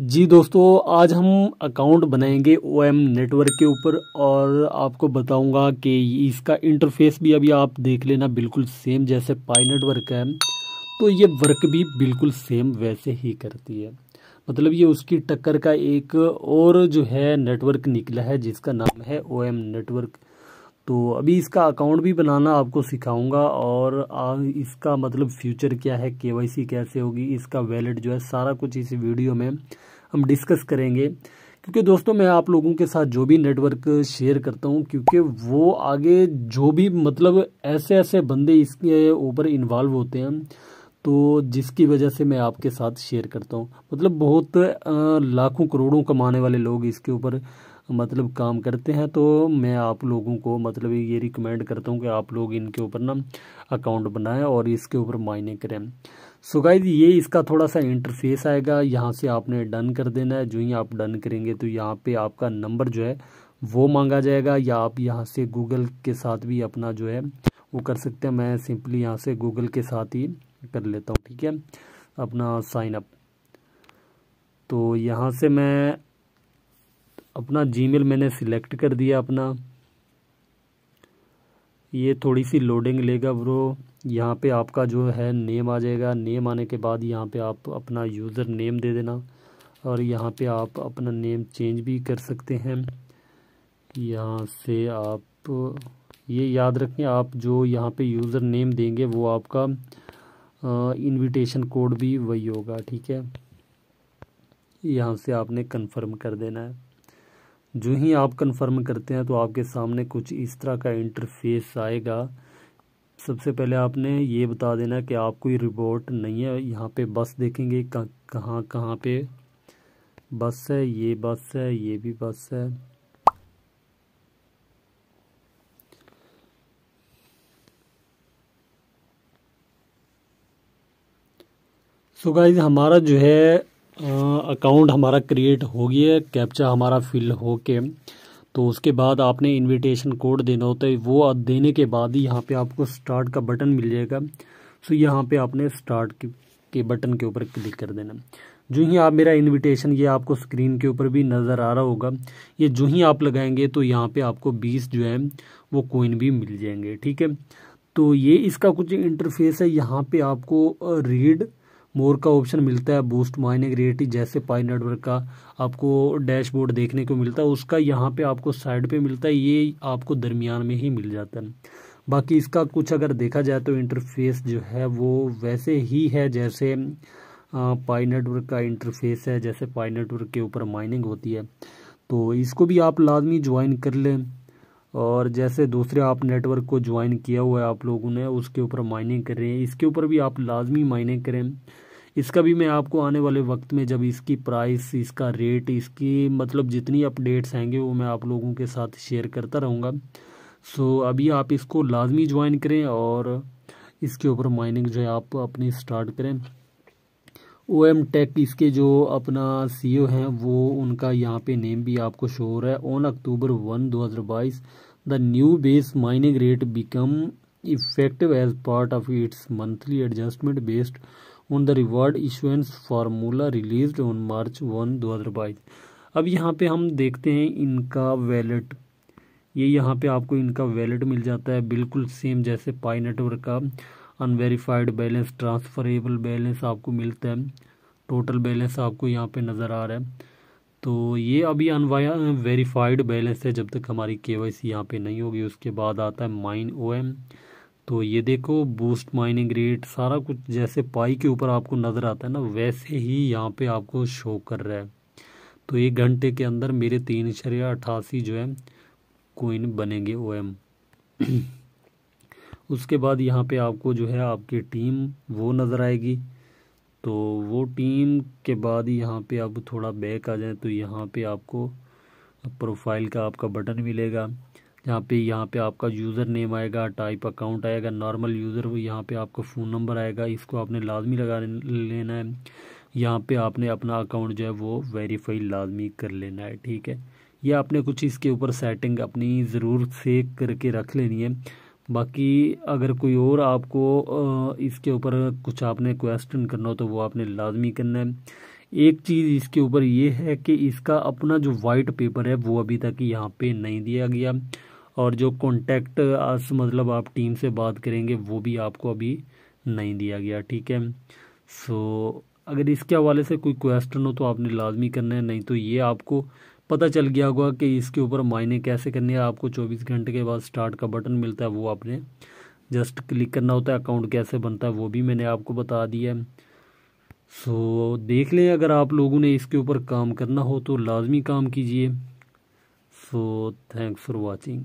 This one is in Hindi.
जी दोस्तों आज हम अकाउंट बनाएंगे ओ एम नेटवर्क के ऊपर और आपको बताऊंगा कि इसका इंटरफेस भी अभी आप देख लेना बिल्कुल सेम जैसे पाई नेटवर्क है तो ये वर्क भी बिल्कुल सेम वैसे ही करती है मतलब ये उसकी टक्कर का एक और जो है नेटवर्क निकला है जिसका नाम है ओ एम नेटवर्क तो अभी इसका अकाउंट भी बनाना आपको सिखाऊंगा और आ, इसका मतलब फ्यूचर क्या है केवाईसी कैसे होगी इसका वैलेट जो है सारा कुछ इस वीडियो में हम डिस्कस करेंगे क्योंकि दोस्तों मैं आप लोगों के साथ जो भी नेटवर्क शेयर करता हूँ क्योंकि वो आगे जो भी मतलब ऐसे ऐसे बंदे इसके ऊपर इन्वॉल्व होते हैं तो जिसकी वजह से मैं आपके साथ शेयर करता हूँ मतलब बहुत लाखों करोड़ों कमाने वाले लोग इसके ऊपर मतलब काम करते हैं तो मैं आप लोगों को मतलब ये रिकमेंड करता हूँ कि आप लोग इनके ऊपर ना अकाउंट बनाएं और इसके ऊपर मायने करें सो so गाइज ये इसका थोड़ा सा इंटरफेस आएगा यहाँ से आपने डन कर देना है जो ही आप डन करेंगे तो यहाँ पे आपका नंबर जो है वो मांगा जाएगा या आप यहाँ से गूगल के साथ भी अपना जो है वो कर सकते हैं मैं सिंपली यहाँ से गूगल के साथ ही कर लेता हूँ ठीक है अपना साइन अप तो यहाँ से मैं अपना जीमेल मैंने सिलेक्ट कर दिया अपना ये थोड़ी सी लोडिंग लेगा ब्रो यहाँ पे आपका जो है नेम आ जाएगा नेम आने के बाद यहाँ पे आप अपना यूज़र नेम दे देना और यहाँ पे आप अपना नेम चेंज भी कर सकते हैं यहाँ से आप ये याद रखें आप जो यहाँ पे यूज़र नेम देंगे वो आपका इनविटेशन कोड भी वही होगा ठीक है यहाँ से आपने कंफर्म कर देना है जो ही आप कंफर्म करते हैं तो आपके सामने कुछ इस तरह का इंटरफेस आएगा सबसे पहले आपने ये बता देना कि आप कोई रिपोर्ट नहीं है यहाँ पे बस देखेंगे कहाँ कहाँ पे बस है ये बस है ये भी बस है सो so गाइज हमारा जो है अकाउंट हमारा क्रिएट हो गया कैप्चा हमारा फिल हो के तो उसके बाद आपने इनविटेशन कोड देना होता है वो देने के बाद ही यहाँ पे आपको स्टार्ट का बटन मिल जाएगा सो यहाँ पे आपने स्टार्ट के बटन के ऊपर क्लिक कर देना जो ही आप मेरा इनविटेशन ये आपको स्क्रीन के ऊपर भी नज़र आ रहा होगा ये जो ही आप लगाएंगे तो यहाँ पे आपको 20 जो है वो कोइन भी मिल जाएंगे ठीक है तो ये इसका कुछ इंटरफेस है यहाँ पे आपको रीड मोर का ऑप्शन मिलता है बूस्ट माइनिंग रियलिटी जैसे पाई नेटवर्क का आपको डैशबोर्ड देखने को मिलता है उसका यहाँ पे आपको साइड पे मिलता है ये आपको दरमियान में ही मिल जाता है बाकी इसका कुछ अगर देखा जाए तो इंटरफेस जो है वो वैसे ही है जैसे पाई नेटवर्क का इंटरफेस है जैसे पाई नेटवर्क के ऊपर माइनिंग होती है तो इसको भी आप लाजमी ज्वाइन कर लें और जैसे दूसरे आप नेटवर्क को ज्वाइन किया हुआ है आप लोगों ने उसके ऊपर माइनिंग कर रहे हैं इसके ऊपर भी आप लाजमी माइनिंग करें इसका भी मैं आपको आने वाले वक्त में जब इसकी प्राइस इसका रेट इसकी मतलब जितनी अपडेट्स आएंगे वो मैं आप लोगों के साथ शेयर करता रहूँगा सो अभी आप इसको लाजमी ज्वाइन करें और इसके ऊपर माइनिंग जो है आप अपनी स्टार्ट करें ओ एम टेक इसके जो अपना सी ओ e हैं वो उनका यहाँ पे नेम भी आपको शो हो रहा है ऑन अक्टूबर वन दो हज़ार बाईस the new base mining rate become effective as part of its monthly adjustment based on the reward issuance formula release on March one दो हज़ार बाईस अब यहाँ पे हम देखते हैं इनका वैलेट ये यहाँ पे आपको इनका वैलेट मिल जाता है बिल्कुल सेम जैसे पाई नेटवर्क का अनवेरीफाइड बैलेंस ट्रांसफरेबल बैलेंस आपको मिलता है टोटल बैलेंस आपको यहाँ पे नज़र आ रहा है तो ये अभी अनवाया वेरीफाइड बैलेंस है जब तक हमारी के वाई सी यहाँ पर नहीं होगी उसके बाद आता है माइन ओ एम तो ये देखो बूस्ट माइनिंग रेट सारा कुछ जैसे पाई के ऊपर आपको नज़र आता है ना वैसे ही यहाँ पे आपको शो कर रहा है तो एक घंटे के अंदर मेरे तीन शरिया अठासी जो है कोइन बनेंगे ओ एम उसके बाद यहाँ पे आपको जो है आपकी टीम वो नज़र आएगी तो वो टीम के बाद यहाँ पे आप थोड़ा बैक आ जाए तो यहाँ पे आपको प्रोफाइल का आपका बटन मिलेगा जहाँ पे यहाँ पे आपका यूज़र नेम आएगा टाइप अकाउंट आएगा नॉर्मल यूज़र यहाँ पे आपका फ़ोन नंबर आएगा इसको आपने लाजमी लगा लेना है यहाँ पे आपने अपना अकाउंट जो है वो वेरीफाई लाजमी कर लेना है ठीक है या आपने कुछ इसके ऊपर सेटिंग अपनी ज़रूर से करके रख लेनी है बाकी अगर कोई और आपको इसके ऊपर कुछ आपने क्वेश्चन करना हो तो वो आपने लाजमी करना है एक चीज़ इसके ऊपर ये है कि इसका अपना जो वाइट पेपर है वो अभी तक यहाँ पे नहीं दिया गया और जो कॉन्टैक्ट मतलब आप टीम से बात करेंगे वो भी आपको अभी नहीं दिया गया ठीक है सो अगर इसके हवाले से कोई क्वेश्चन हो तो आपने लाजमी करना है नहीं तो ये आपको पता चल गया होगा कि इसके ऊपर मायने कैसे करनी है आपको 24 घंटे के बाद स्टार्ट का बटन मिलता है वो आपने जस्ट क्लिक करना होता है अकाउंट कैसे बनता है वो भी मैंने आपको बता दिया है सो देख लें अगर आप लोगों ने इसके ऊपर काम करना हो तो लाजमी काम कीजिए सो थैंक्स फॉर वॉचिंग